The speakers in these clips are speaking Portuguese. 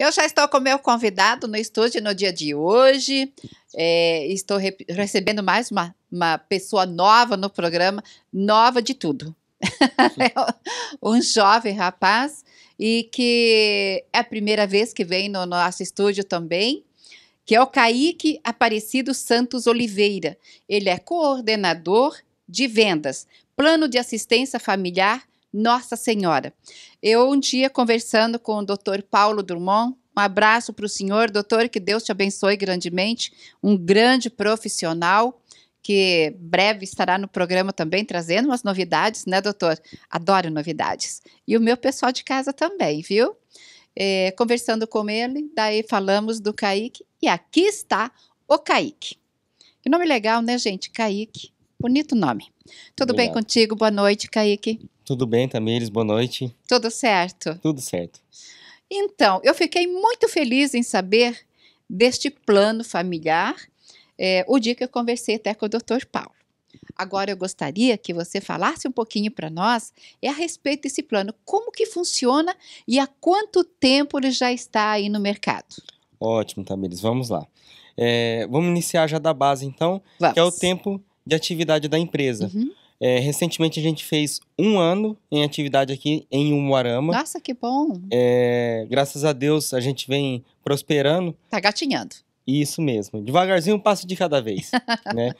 Eu já estou com meu convidado no estúdio no dia de hoje. É, estou re recebendo mais uma, uma pessoa nova no programa, nova de tudo. É um jovem rapaz e que é a primeira vez que vem no nosso estúdio também, que é o Kaique Aparecido Santos Oliveira. Ele é coordenador de vendas, plano de assistência familiar nossa Senhora. Eu um dia conversando com o Dr. Paulo Drummond, um abraço para o senhor, doutor, que Deus te abençoe grandemente, um grande profissional que breve estará no programa também trazendo umas novidades, né, doutor? Adoro novidades. E o meu pessoal de casa também, viu? É, conversando com ele, daí falamos do Kaique e aqui está o Kaique. Que nome legal, né, gente? Kaique. Bonito nome. Tudo Obrigado. bem contigo? Boa noite, Kaique. Tudo bem, Tamires? Boa noite. Tudo certo. Tudo certo. Então, eu fiquei muito feliz em saber deste plano familiar é, o dia que eu conversei até com o Dr. Paulo. Agora eu gostaria que você falasse um pouquinho para nós é a respeito desse plano, como que funciona e há quanto tempo ele já está aí no mercado. Ótimo, Tamires, vamos lá. É, vamos iniciar já da base então, vamos. que é o tempo de atividade da empresa. Uhum. É, recentemente a gente fez um ano em atividade aqui em Umuarama. Nossa, que bom! É, graças a Deus a gente vem prosperando. Tá gatinhando. Isso mesmo. Devagarzinho, um passo de cada vez. né?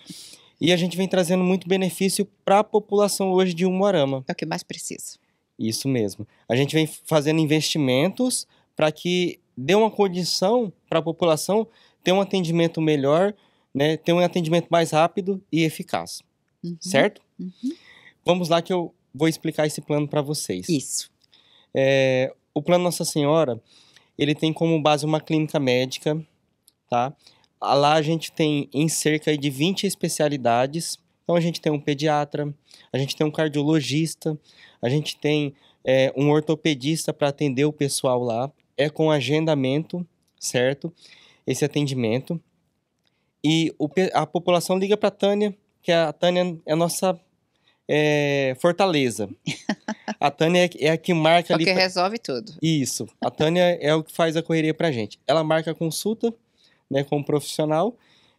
E a gente vem trazendo muito benefício para a população hoje de Umuarama. É o que mais precisa. Isso mesmo. A gente vem fazendo investimentos para que dê uma condição para a população ter um atendimento melhor, né, ter um atendimento mais rápido e eficaz. Uhum. Certo? Uhum. Vamos lá que eu vou explicar esse plano para vocês. Isso. É, o plano Nossa Senhora, ele tem como base uma clínica médica, tá? Lá a gente tem em cerca de 20 especialidades. Então a gente tem um pediatra, a gente tem um cardiologista, a gente tem é, um ortopedista para atender o pessoal lá. É com agendamento, certo? Esse atendimento. E o, a população liga para a Tânia que a Tânia é a nossa é, fortaleza. A Tânia é a que marca é ali. Porque pra... resolve tudo. Isso. A Tânia é o que faz a correria pra gente. Ela marca a consulta né, com um profissional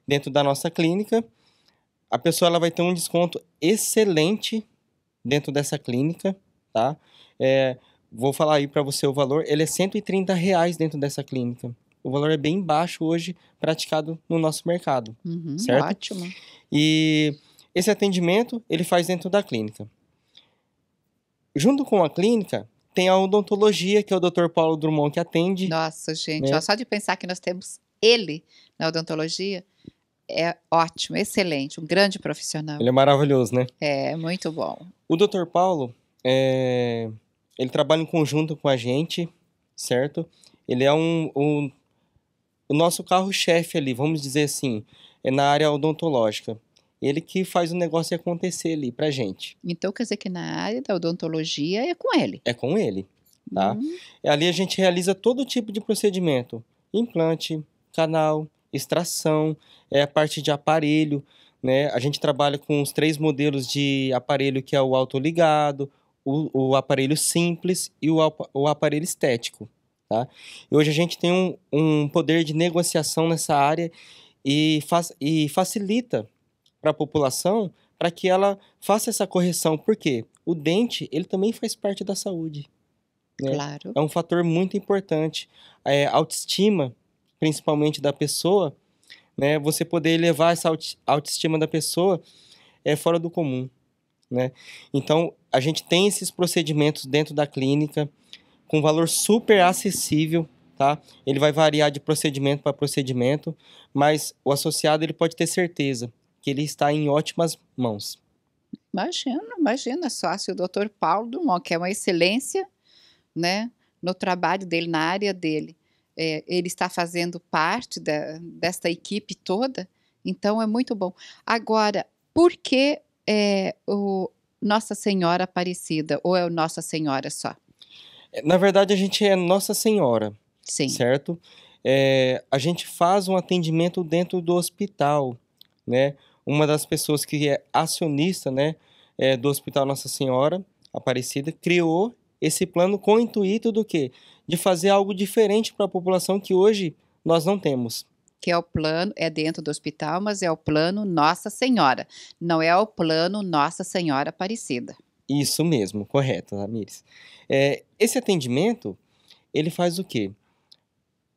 dentro da nossa clínica. A pessoa ela vai ter um desconto excelente dentro dessa clínica, tá? É, vou falar aí para você o valor. Ele é 130 reais dentro dessa clínica o valor é bem baixo hoje praticado no nosso mercado, uhum, certo? Ótimo. E esse atendimento ele faz dentro da clínica. Junto com a clínica, tem a odontologia, que é o Dr. Paulo Drummond que atende. Nossa, gente, né? ó, só de pensar que nós temos ele na odontologia, é ótimo, excelente, um grande profissional. Ele é maravilhoso, né? É, muito bom. O Dr. Paulo, é... ele trabalha em conjunto com a gente, certo? Ele é um, um o nosso carro-chefe ali, vamos dizer assim, é na área odontológica. Ele que faz o negócio acontecer ali para gente. Então quer dizer que na área da odontologia é com ele? É com ele, tá? Uhum. Ali a gente realiza todo tipo de procedimento. Implante, canal, extração, é a parte de aparelho, né? A gente trabalha com os três modelos de aparelho que é o autoligado, o, o aparelho simples e o, o aparelho estético. Tá? E hoje a gente tem um, um poder de negociação nessa área e, e facilita para a população para que ela faça essa correção. Por quê? O dente, ele também faz parte da saúde. Né? Claro. É um fator muito importante. É, autoestima, principalmente da pessoa, né? Você poder elevar essa autoestima da pessoa é fora do comum, né? Então, a gente tem esses procedimentos dentro da clínica, com valor super acessível, tá? Ele vai variar de procedimento para procedimento, mas o associado ele pode ter certeza que ele está em ótimas mãos. Imagina, imagina, sócio, o doutor Paulo Dumont, que é uma excelência, né, no trabalho dele, na área dele. É, ele está fazendo parte da, desta equipe toda, então é muito bom. Agora, por que é, o Nossa Senhora Aparecida, ou é o Nossa Senhora só? Na verdade, a gente é Nossa Senhora. Sim. Certo? É, a gente faz um atendimento dentro do hospital, né? Uma das pessoas que é acionista, né, é, do Hospital Nossa Senhora Aparecida criou esse plano com o intuito do quê? De fazer algo diferente para a população que hoje nós não temos. Que é o plano, é dentro do hospital, mas é o plano Nossa Senhora, não é o plano Nossa Senhora Aparecida. Isso mesmo, correto, Ramires. É, esse atendimento, ele faz o quê?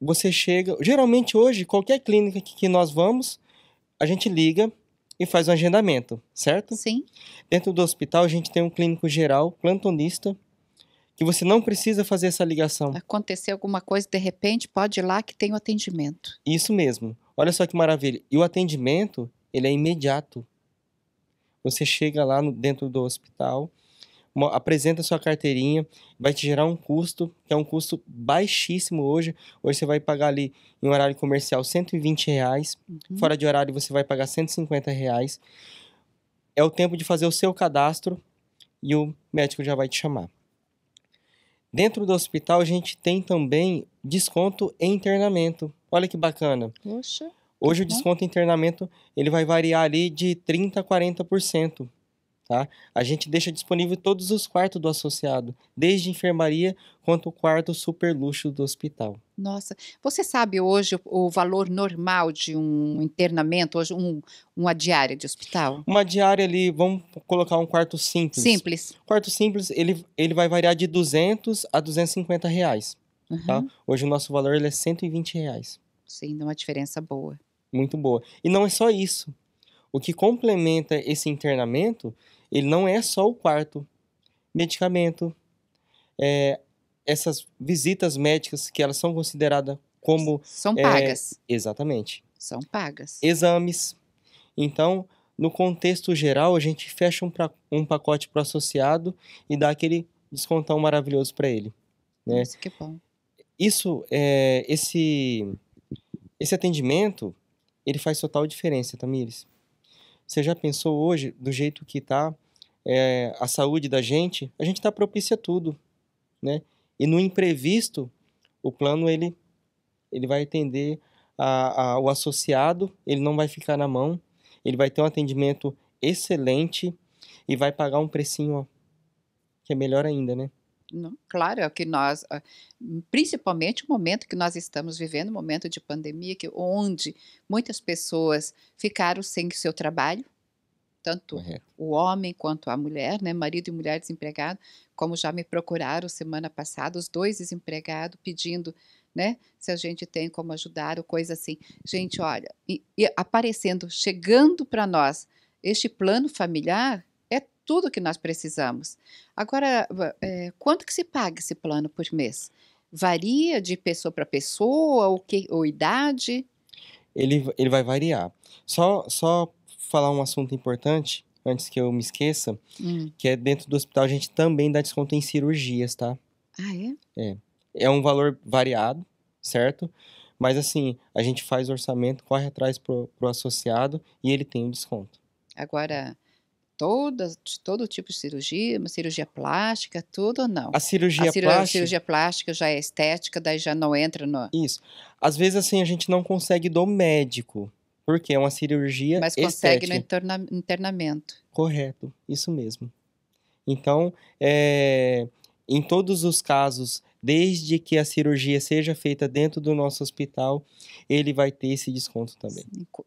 Você chega. Geralmente hoje, qualquer clínica que, que nós vamos, a gente liga e faz um agendamento, certo? Sim. Dentro do hospital, a gente tem um clínico geral, plantonista, que você não precisa fazer essa ligação. Acontecer alguma coisa, de repente, pode ir lá que tem o atendimento. Isso mesmo. Olha só que maravilha. E o atendimento, ele é imediato. Você chega lá no, dentro do hospital, apresenta sua carteirinha, vai te gerar um custo, que é um custo baixíssimo hoje. Hoje você vai pagar ali em horário comercial 120 reais, uhum. fora de horário você vai pagar 150 reais. É o tempo de fazer o seu cadastro e o médico já vai te chamar. Dentro do hospital, a gente tem também desconto em internamento. Olha que bacana. Poxa. Hoje o desconto em internamento ele vai variar ali de 30% a 40%. Tá? A gente deixa disponível todos os quartos do associado, desde enfermaria quanto o quarto super luxo do hospital. Nossa, você sabe hoje o, valor normal de um internamento, hoje um, uma diária de hospital? Uma diária ali, vamos colocar um quarto simples. Simples. Quarto simples, ele, ele vai variar de 200 a 250 reais. Uhum. Tá? Hoje o nosso valor ele é 120 reais. Sim, dá uma diferença boa. Muito boa. E não é só isso. O que complementa esse internamento ele não é só o quarto, medicamento, é, essas visitas médicas que elas são consideradas como são é, pagas. É, exatamente. São pagas. Exames. Então, no contexto geral, a gente fecha um, pra, um pacote para o associado e dá aquele descontão maravilhoso para ele. Né? que bom. Isso, é, esse, esse atendimento, ele faz total diferença, Tamires. Você já pensou hoje, do jeito que está é, a saúde da gente, a gente está propício a tudo, né? E no imprevisto, o plano ele, ele vai atender a, a, o associado, ele não vai ficar na mão, ele vai ter um atendimento excelente e vai pagar um precinho ó, que é melhor ainda, né? Não, claro, é que nós, principalmente o momento que nós estamos vivendo, o momento de pandemia, que, onde muitas pessoas ficaram sem o seu trabalho, tanto Correto. Uhum. o homem quanto a mulher, né, marido e mulher desempregado, como já me procuraram semana passada, os dois desempregados pedindo, né, se a gente tem como ajudar ou coisa assim. Gente, olha, e, e aparecendo, chegando para nós este plano familiar é tudo que nós precisamos. Agora, é, quanto que se paga esse plano por mês? Varia de pessoa para pessoa ou, que, ou idade? Ele, ele vai variar. Só, só falar um assunto importante, antes que eu me esqueça, hum. que é dentro do hospital a gente também dá desconto em cirurgias, tá? Ah, é? É. É um valor variado, certo? Mas assim, a gente faz orçamento, corre atrás pro, pro associado e ele tem o um desconto. Agora, toda, todo tipo de cirurgia, uma cirurgia plástica, tudo ou não? A cirurgia a plástica. A cirurgia plástica já é estética, daí já não entra no. Isso. Às vezes, assim, a gente não consegue do médico. Porque é uma cirurgia Mas consegue né, estética. no internamento. Correto, isso mesmo. Então, é, em todos os casos, desde que a cirurgia seja feita dentro do nosso hospital, ele vai ter esse desconto também.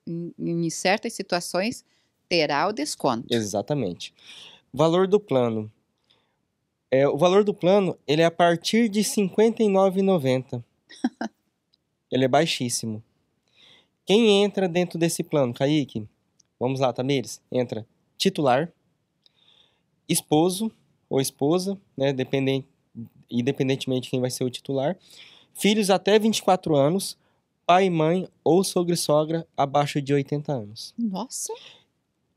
Em, em certas situações, terá o desconto. Exatamente. Valor do plano. É, o valor do plano, ele é a partir de R$ 59,90. ele é baixíssimo. Quem entra dentro desse plano, Kaique? Vamos lá, Tamires. Entra titular, esposo ou esposa, né, dependente, independentemente de quem vai ser o titular, filhos até 24 anos, pai, mãe ou sogro e sogra abaixo de 80 anos. Nossa!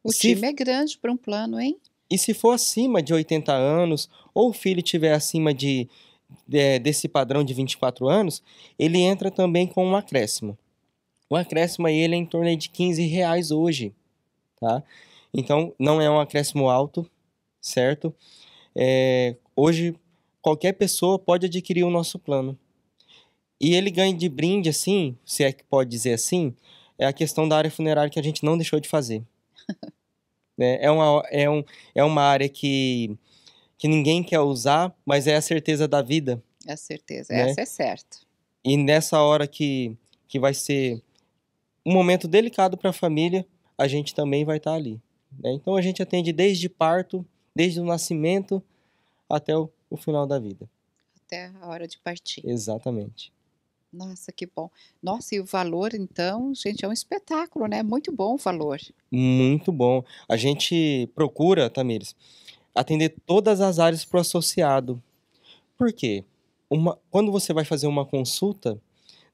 O se, time é grande para um plano, hein? E se for acima de 80 anos, ou o filho tiver acima de, de desse padrão de 24 anos, ele entra também com um acréscimo. O acréscimo aí ele é em torno de 15 reais hoje, tá? Então não é um acréscimo alto, certo? É, hoje qualquer pessoa pode adquirir o nosso plano. E ele ganha de brinde, assim, se é que pode dizer assim, é a questão da área funerária que a gente não deixou de fazer. é, é, uma, é, um, é uma área que, que ninguém quer usar, mas é a certeza da vida. É a certeza, né? essa é certo. E nessa hora que, que vai ser um momento delicado para a família, a gente também vai estar tá ali. Né? Então a gente atende desde parto, desde o nascimento até o, o final da vida. Até a hora de partir. Exatamente. Nossa, que bom. Nossa, e o valor, então, gente, é um espetáculo, né? Muito bom o valor. Muito bom. A gente procura, Tamires, atender todas as áreas para o associado. Por quê? Uma, quando você vai fazer uma consulta,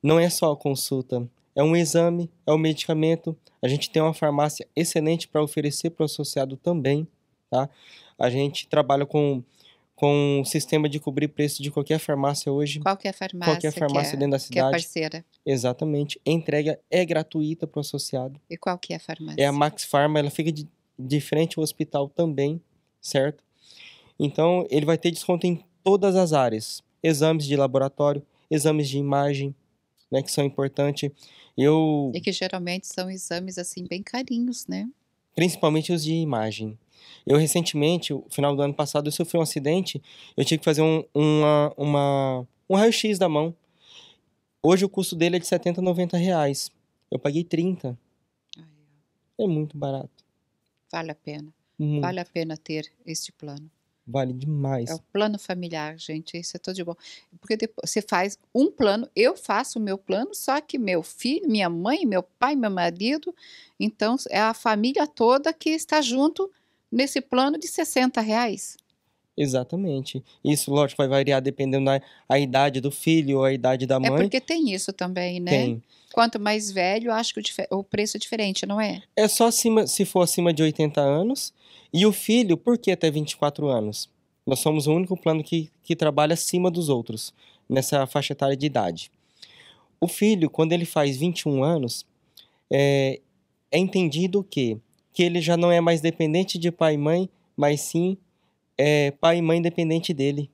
não é só a consulta, é um exame, é um medicamento. A gente tem uma farmácia excelente para oferecer para o associado também, tá? A gente trabalha com com o um sistema de cobrir preço de qualquer farmácia hoje. Qualquer farmácia. Qualquer farmácia é, dentro da cidade. Que é parceira. Exatamente. A entrega é gratuita para o associado. E qual que é a farmácia? É a Max Farma, ela fica de, de frente ao hospital também, certo? Então, ele vai ter desconto em todas as áreas: exames de laboratório, exames de imagem, né, que são importantes. Eu... E é que geralmente são exames assim bem carinhos, né? Principalmente os de imagem. Eu recentemente, no final do ano passado, eu sofri um acidente, eu tive que fazer um, uma, uma, um raio-x da mão. Hoje o custo dele é de 70, 90 reais. Eu paguei 30. É muito barato. Vale a pena. Muito. Vale a pena ter este plano. Vale demais. É o plano familiar, gente. Isso é tudo de bom. Porque depois você faz um plano, eu faço o meu plano, só que meu filho, minha mãe, meu pai, meu marido, então é a família toda que está junto nesse plano de 60 reais. Exatamente. Isso, lógico, vai variar dependendo da a idade do filho ou a idade da é mãe. É porque tem isso também, né? Tem. Quanto mais velho, acho que o, o preço é diferente, não é? É só acima, se for acima de 80 anos. E o filho, por que até 24 anos? Nós somos o único plano que, que trabalha acima dos outros, nessa faixa etária de idade. O filho, quando ele faz 21 anos, é, é entendido que, que ele já não é mais dependente de pai e mãe, mas sim é pai e mãe dependente dele.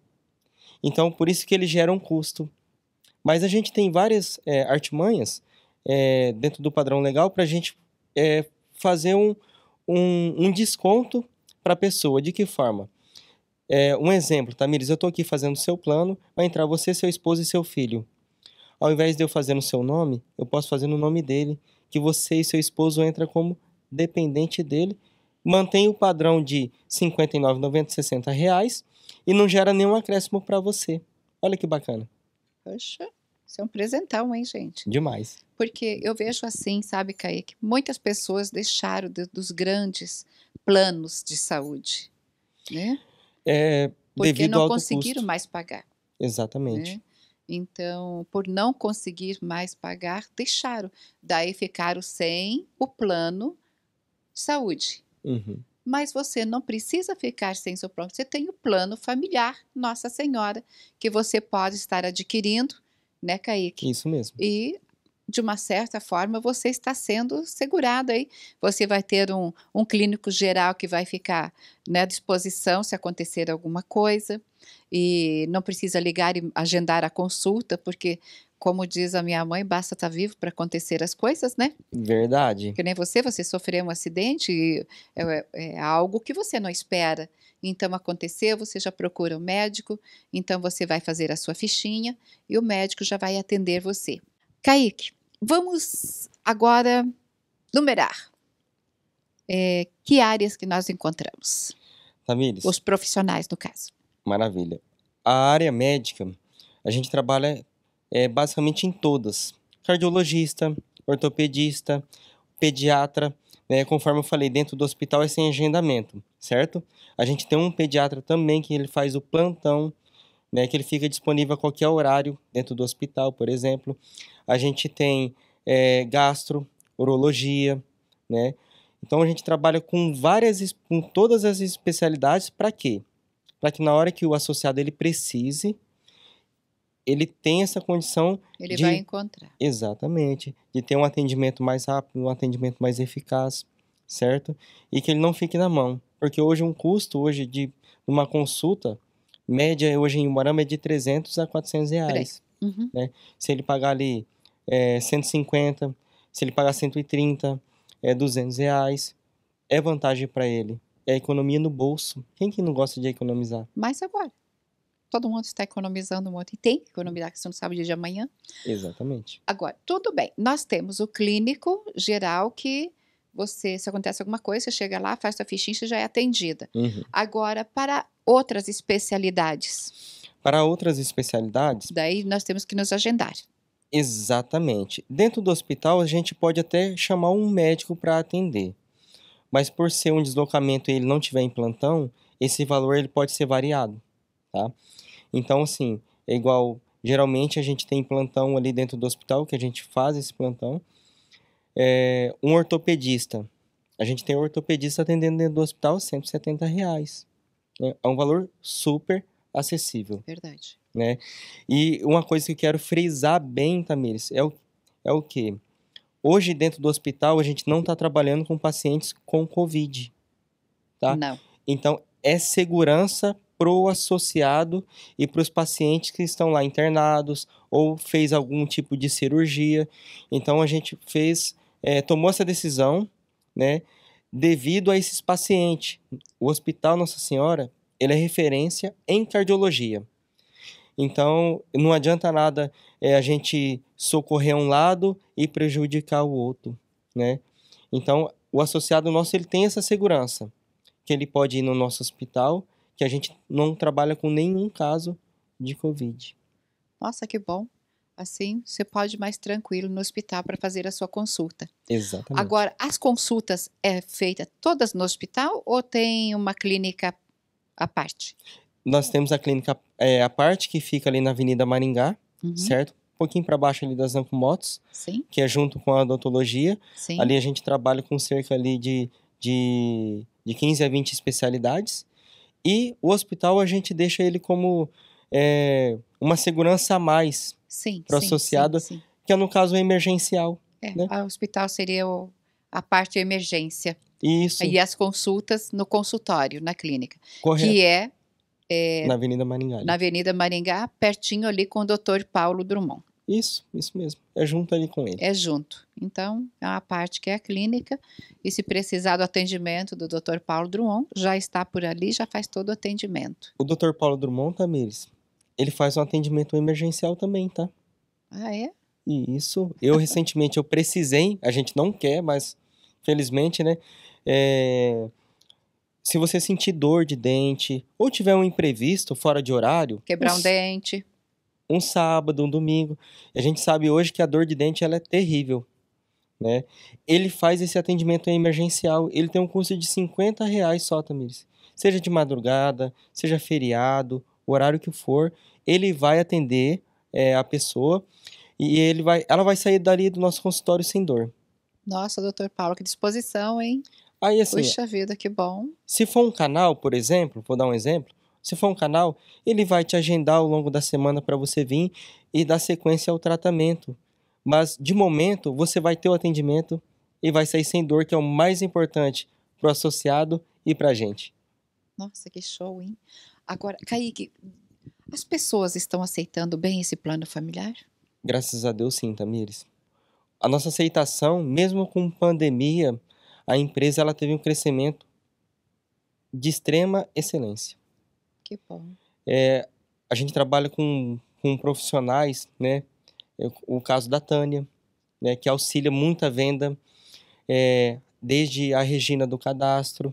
Então, por isso que ele gera um custo. Mas a gente tem várias é, artimanhas é, dentro do padrão legal para a gente é, fazer um, um, um desconto para a pessoa. De que forma? É, um exemplo, Tamires, eu estou aqui fazendo o seu plano, vai entrar você, seu esposo e seu filho. Ao invés de eu fazer no seu nome, eu posso fazer no nome dele, que você e seu esposo entram como dependente dele mantém o padrão de R$ 59,90, R$ 60 reais, e não gera nenhum acréscimo para você. Olha que bacana. Poxa, isso é um presentão, hein, gente? Demais. Porque eu vejo assim, sabe, Kaique, muitas pessoas deixaram de, dos grandes planos de saúde, né? É, Porque não conseguiram custo. mais pagar. Exatamente. Né? Então, por não conseguir mais pagar, deixaram. Daí ficaram sem o plano de saúde. Uhum. Mas você não precisa ficar sem seu plano. Você tem o plano familiar Nossa Senhora, que você pode estar adquirindo, né, Kaique? Isso mesmo. E de uma certa forma, você está sendo segurado aí. Você vai ter um, um clínico geral que vai ficar né, à disposição se acontecer alguma coisa. E não precisa ligar e agendar a consulta, porque como diz a minha mãe, basta estar tá vivo para acontecer as coisas, né? Verdade. Que nem você, você sofreu um acidente, é, é, algo que você não espera. Então aconteceu, você já procura o um médico, então você vai fazer a sua fichinha e o médico já vai atender você. Kaique, vamos agora numerar é, que áreas que nós encontramos. Tamires. Os profissionais, no caso. Maravilha. A área médica, a gente trabalha é, basicamente em todas: cardiologista, ortopedista, pediatra. Né, conforme eu falei, dentro do hospital é sem agendamento, certo? A gente tem um pediatra também que ele faz o plantão, né, que ele fica disponível a qualquer horário dentro do hospital, por exemplo. A gente tem é, gastro, urologia, né? Então a gente trabalha com várias, com todas as especialidades para quê? Para que na hora que o associado ele precise, ele tem essa condição. Ele de, vai encontrar. Exatamente. De ter um atendimento mais rápido, um atendimento mais eficaz, certo? E que ele não fique na mão. Porque hoje um custo hoje de uma consulta média hoje em Umarama é de 300 a 400 reais. Uhum. Né? Se ele pagar ali é, 150, se ele pagar 130, é 200 reais, é vantagem para ele. É economia no bolso. Quem que não gosta de economizar? Mais agora todo mundo está economizando muito e tem que economizar, porque você não sabe o dia de amanhã. Exatamente. Agora, tudo bem, nós temos o clínico geral que você, se acontece alguma coisa, você chega lá, faz sua fichinha, e já é atendida. Uhum. Agora, para outras especialidades. Para outras especialidades? Daí nós temos que nos agendar. Exatamente. Dentro do hospital, a gente pode até chamar um médico para atender. Mas por ser um deslocamento e ele não tiver em plantão, esse valor ele pode ser variado, tá? Então, assim, é igual. Geralmente a gente tem plantão ali dentro do hospital, que a gente faz esse plantão. É, um ortopedista. A gente tem um ortopedista atendendo dentro do hospital, 170 reais. É, é um valor super acessível. Verdade. Né? E uma coisa que eu quero frisar bem, Tamires, é o, é o que? Hoje, dentro do hospital, a gente não está trabalhando com pacientes com Covid. Tá? Não. Então, é segurança para o associado e para os pacientes que estão lá internados ou fez algum tipo de cirurgia. Então a gente fez, é, tomou essa decisão, né, devido a esses pacientes. O Hospital Nossa Senhora, ele é referência em cardiologia. Então não adianta nada é, a gente socorrer um lado e prejudicar o outro, né? Então o associado nosso ele tem essa segurança que ele pode ir no nosso hospital que a gente não trabalha com nenhum caso de Covid. Nossa, que bom. Assim, você pode ir mais tranquilo no hospital para fazer a sua consulta. Exatamente. Agora, as consultas é feita todas no hospital ou tem uma clínica à parte? Nós temos a clínica é, à parte que fica ali na Avenida Maringá, uhum. certo? Um pouquinho para baixo ali das Ancomotos, que é junto com a odontologia. Sim. Ali a gente trabalha com cerca ali de, de, de 15 a 20 especialidades. E o hospital a gente deixa ele como é, uma segurança a mais para associado, sim, sim. que é no caso emergencial. É, né? O hospital seria o, a parte emergência. Isso. E as consultas no consultório, na clínica. Correto. Que é, é na Avenida Maringá. Né? Na Avenida Maringá, pertinho ali com o doutor Paulo Drummond. Isso, isso mesmo. É junto ali com ele. É junto. Então, é uma parte que é a clínica. E se precisar do atendimento do Dr. Paulo Drummond, já está por ali, já faz todo o atendimento. O Dr. Paulo Drummond, Tamires, ele faz um atendimento emergencial também, tá? Ah, é? E isso. Eu recentemente eu precisei, a gente não quer, mas felizmente, né? É... Se você sentir dor de dente ou tiver um imprevisto fora de horário. Quebrar um dente um sábado, um domingo. A gente sabe hoje que a dor de dente ela é terrível. Né? Ele faz esse atendimento emergencial. Ele tem um custo de 50 reais só, Tamires. Seja de madrugada, seja feriado, o horário que for, ele vai atender é, a pessoa e ele vai, ela vai sair dali do nosso consultório sem dor. Nossa, doutor Paulo, que disposição, hein? Aí, assim, Puxa vida, que bom. Se for um canal, por exemplo, vou dar um exemplo, se for um canal, ele vai te agendar ao longo da semana para você vir e dar sequência ao tratamento. Mas de momento, você vai ter o atendimento e vai sair sem dor, que é o mais importante para o associado e para a gente. Nossa, que show, hein? Agora, Kaique, as pessoas estão aceitando bem esse plano familiar? Graças a Deus, sim, Tamires. A nossa aceitação, mesmo com pandemia, a empresa ela teve um crescimento de extrema excelência. Que bom. É, a gente trabalha com, com profissionais, né? É, o caso da Tânia, né, que auxilia muito venda, é, desde a Regina do cadastro,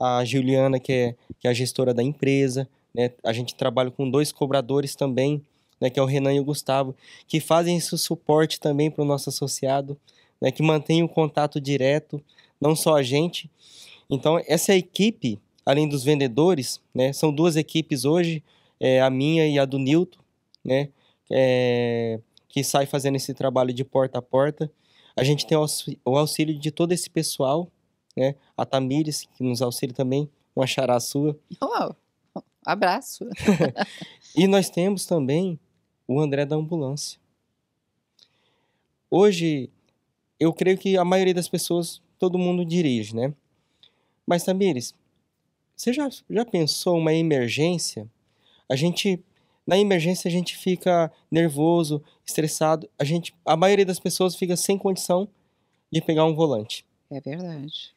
a Juliana, que é, que é a gestora da empresa, né? A gente trabalha com dois cobradores também, né, que é o Renan e o Gustavo, que fazem esse suporte também para o nosso associado, né, que mantém o contato direto, não só a gente. Então, essa equipe além dos vendedores, né? São duas equipes hoje, é, a minha e a do Nilton, né? É, que sai fazendo esse trabalho de porta a porta. A gente tem o auxílio de todo esse pessoal, né? A Tamires, que nos auxilia também, uma xará sua. Uau, um abraço. e nós temos também o André da Ambulância. Hoje, eu creio que a maioria das pessoas, todo mundo dirige, né? Mas, Tamires, você já, já pensou uma emergência? A gente na emergência a gente fica nervoso, estressado, a gente, a maioria das pessoas fica sem condição de pegar um volante. É verdade.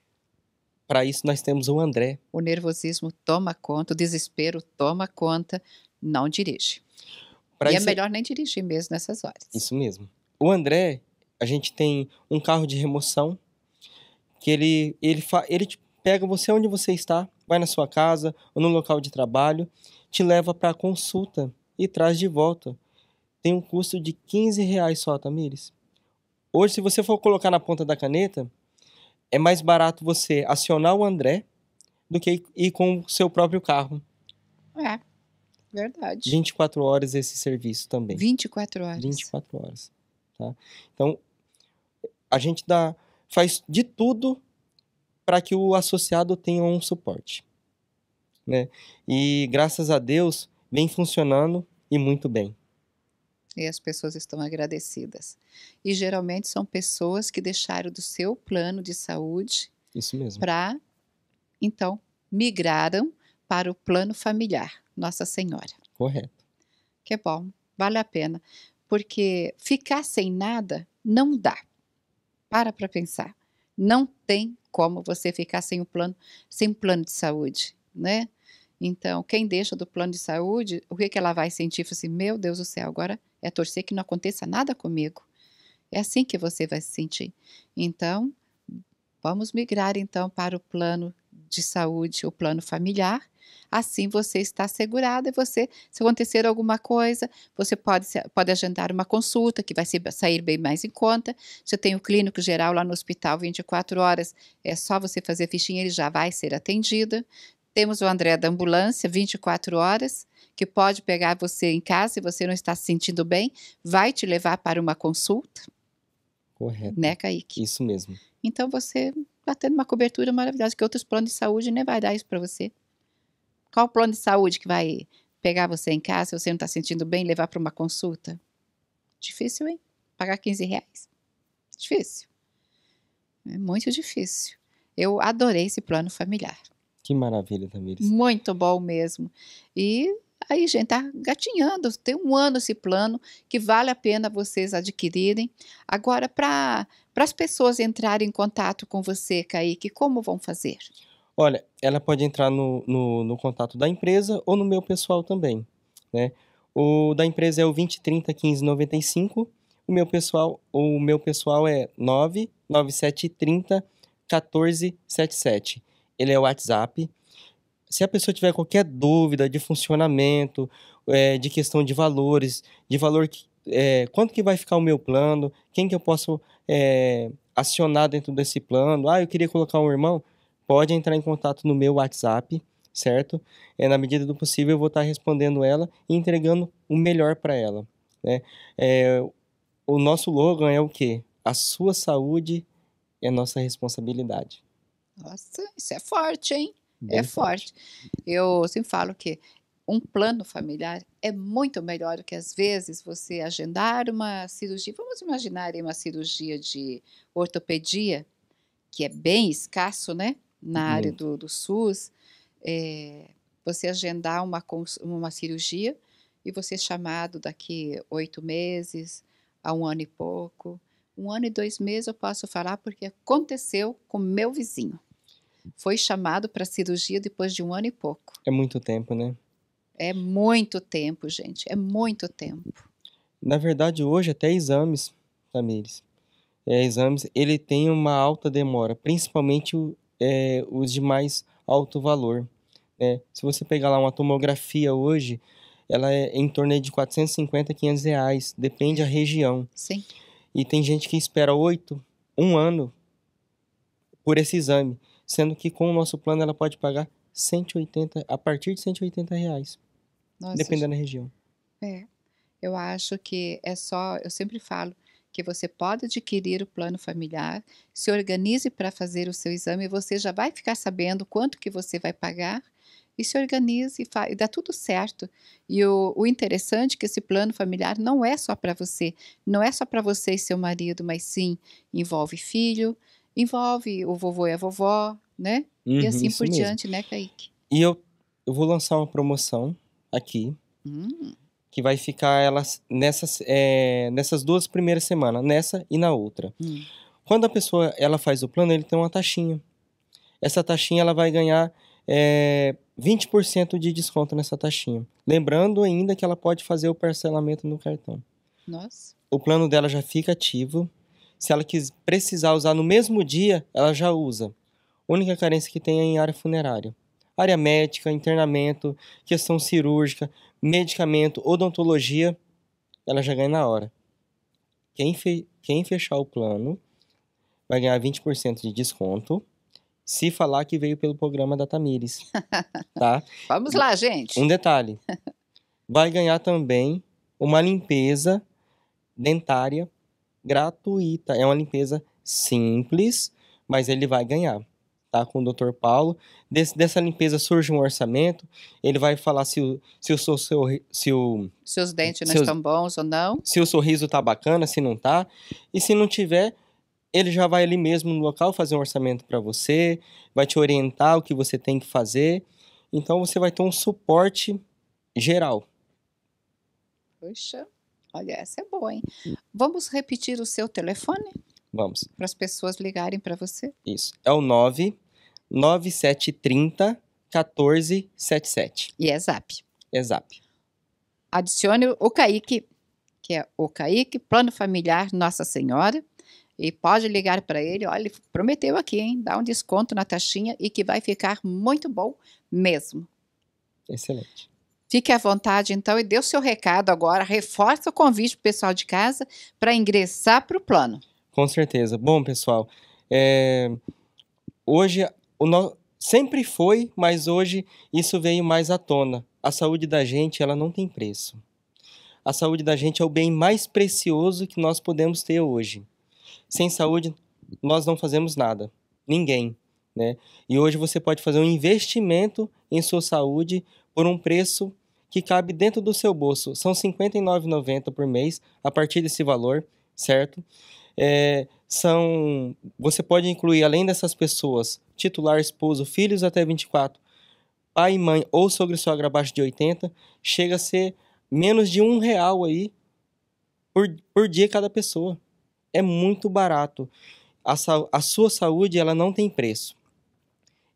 Para isso nós temos o André. O nervosismo toma conta, o desespero toma conta, não dirige. Pra e é isso... é melhor nem dirigir mesmo nessas horas. Isso mesmo. O André, a gente tem um carro de remoção que ele ele fa... ele pega você onde você está vai na sua casa ou no local de trabalho, te leva para a consulta e traz de volta. Tem um custo de 15 reais só, Tamires. Hoje, se você for colocar na ponta da caneta, é mais barato você acionar o André do que ir com o seu próprio carro. É, verdade. 24 horas esse serviço também. 24 horas. 24 horas. Tá? Então, a gente dá, faz de tudo para que o associado tenha um suporte. Né? E graças a Deus vem funcionando e muito bem. E as pessoas estão agradecidas. E geralmente são pessoas que deixaram do seu plano de saúde. Isso mesmo. Para, então, migraram para o plano familiar, Nossa Senhora. Correto. Que bom, vale a pena. Porque ficar sem nada não dá. Para para pensar. Não tem como você ficar sem o plano, sem plano de saúde, né? Então, quem deixa do plano de saúde, o que, que ela vai sentir? Fala assim, meu Deus do céu, agora é torcer que não aconteça nada comigo. É assim que você vai se sentir. Então, vamos migrar então para o plano de saúde, o plano familiar. Assim você está assegurada e você, se acontecer alguma coisa, você pode, pode agendar uma consulta que vai sair bem mais em conta. Já tem o clínico geral lá no hospital 24 horas, é só você fazer fichinha ele já vai ser atendida. Temos o André da ambulância 24 horas, que pode pegar você em casa se você não está se sentindo bem, vai te levar para uma consulta. Correto. Né, Kaique? Isso mesmo. Então você está tendo uma cobertura maravilhosa, que outros planos de saúde nem né, vai dar isso para você. Qual o plano de saúde que vai pegar você em casa, se você não está sentindo bem, levar para uma consulta? Difícil, hein? Pagar 15 reais. Difícil. É muito difícil. Eu adorei esse plano familiar. Que maravilha, Tamires. Muito bom mesmo. E Aí, gente, tá gatinhando, tem um ano esse plano que vale a pena vocês adquirirem. Agora, para as pessoas entrarem em contato com você, Kaique, como vão fazer? Olha, ela pode entrar no, no, no contato da empresa ou no meu pessoal também, né? O da empresa é o 2030 1595. O meu pessoal, o meu pessoal é 99730 1477. Ele é o WhatsApp se a pessoa tiver qualquer dúvida de funcionamento, é, de questão de valores, de valor que, é, quanto que vai ficar o meu plano, quem que eu posso é, acionar dentro desse plano. Ah, eu queria colocar um irmão. Pode entrar em contato no meu WhatsApp, certo? É, na medida do possível, eu vou estar respondendo ela e entregando o melhor para ela. Né? É, o nosso slogan é o quê? A sua saúde é nossa responsabilidade. Nossa, isso é forte, hein? é forte. forte. Eu sempre falo que um plano familiar é muito melhor do que às vezes você agendar uma cirurgia. Vamos imaginar uma cirurgia de ortopedia, que é bem escasso, né? Na uhum. área do, do SUS. É, você agendar uma, uma cirurgia e você é chamado daqui oito meses a um ano e pouco. Um ano e dois meses eu posso falar porque aconteceu com meu vizinho foi chamado para cirurgia depois de um ano e pouco. É muito tempo, né? É muito tempo, gente. É muito tempo. Na verdade, hoje até exames, Tamires, é, exames, ele tem uma alta demora, principalmente é, os de mais alto valor. Né? Se você pegar lá uma tomografia hoje, ela é em torno de 450 a 500 reais, depende da região. Sim. E tem gente que espera oito, um ano por esse exame sendo que com o nosso plano ela pode pagar 180 a partir de 180 reais, Nossa, dependendo gente... da região. É, eu acho que é só, eu sempre falo que você pode adquirir o plano familiar, se organize para fazer o seu exame, você já vai ficar sabendo quanto que você vai pagar e se organize e, e dá tudo certo. E o, o interessante é que esse plano familiar não é só para você, não é só para você e seu marido, mas sim envolve filho, envolve o vovô e a vovó, né? Uhum, e assim por mesmo. diante, né, Kaique? E eu, eu vou lançar uma promoção aqui. Hum. Que vai ficar elas nessas, é, nessas duas primeiras semanas, nessa e na outra. Hum. Quando a pessoa ela faz o plano, ele tem uma taxinha. Essa taxinha ela vai ganhar é, 20% de desconto nessa taxinha. Lembrando ainda que ela pode fazer o parcelamento no cartão. Nossa. O plano dela já fica ativo se ela quis precisar usar no mesmo dia, ela já usa. Única carência que tem é em área funerária. Área médica, internamento, questão cirúrgica, medicamento, odontologia, ela já ganha na hora. Quem, fe quem fechar o plano vai ganhar 20% de desconto se falar que veio pelo programa da Tamires. Tá? Vamos lá, gente. Um detalhe. Vai ganhar também uma limpeza dentária gratuita. É uma limpeza simples, mas ele vai ganhar. Tá, com o doutor Paulo. Des, dessa limpeza surge um orçamento. Ele vai falar se o, se o, seu, se o os dentes não estão bons ou não. Se o sorriso tá bacana, se não tá. E se não tiver, ele já vai ali mesmo no local fazer um orçamento para você, vai te orientar o que você tem que fazer. Então você vai ter um suporte geral. Puxa, Olha, essa é boa, hein? Vamos repetir o seu telefone? Vamos. Para as pessoas ligarem para você? Isso. É o 9 9730 1477. E é zap. É zap. Adicione o Kaique, que é o Kaique, Plano Familiar Nossa Senhora. E pode ligar para ele, olha, ele prometeu aqui, hein? Dá um desconto na taxinha e que vai ficar muito bom mesmo. Excelente. Fique à vontade, então, e dê o seu recado agora. Reforça o convite para o pessoal de casa para ingressar para o plano. Com certeza. Bom, pessoal, é... hoje o no... sempre foi, mas hoje isso veio mais à tona. A saúde da gente, ela não tem preço. A saúde da gente é o bem mais precioso que nós podemos ter hoje. Sem saúde, nós não fazemos nada. Ninguém. Né? E hoje você pode fazer um investimento em sua saúde por um preço que cabe dentro do seu bolso. São R$ 59,90 por mês, a partir desse valor, certo? É, são, você pode incluir, além dessas pessoas, titular, esposo, filhos até 24, pai, mãe ou sogro e sogra abaixo de 80, chega a ser menos de um real aí por, por dia cada pessoa. É muito barato. A, a sua saúde, ela não tem preço.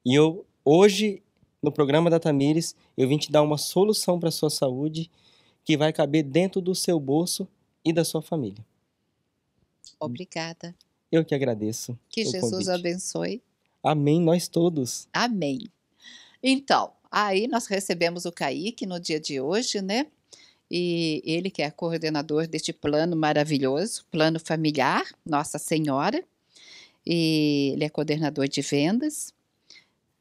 E eu, hoje, no programa da Tamires, eu vim te dar uma solução para sua saúde que vai caber dentro do seu bolso e da sua família. Obrigada. Eu que agradeço. Que Jesus convite. abençoe. Amém, nós todos. Amém. Então, aí nós recebemos o Kaique no dia de hoje, né? E ele que é coordenador deste plano maravilhoso, plano familiar, Nossa Senhora. E ele é coordenador de vendas.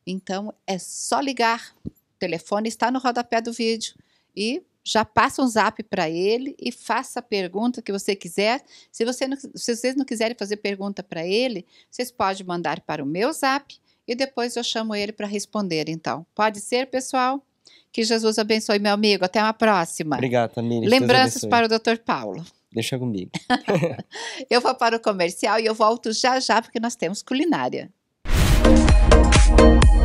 Então é só ligar, o telefone está no rodapé do vídeo e já passa um zap para ele e faça a pergunta que você quiser. Se, você não, se vocês não quiserem fazer pergunta para ele, vocês podem mandar para o meu zap e depois eu chamo ele para responder. Então, pode ser, pessoal? Que Jesus abençoe, meu amigo. Até uma próxima. Obrigado, Tamires. Lembranças para o Dr. Paulo. Deixa comigo. eu vou para o comercial e eu volto já já porque nós temos culinária. Thank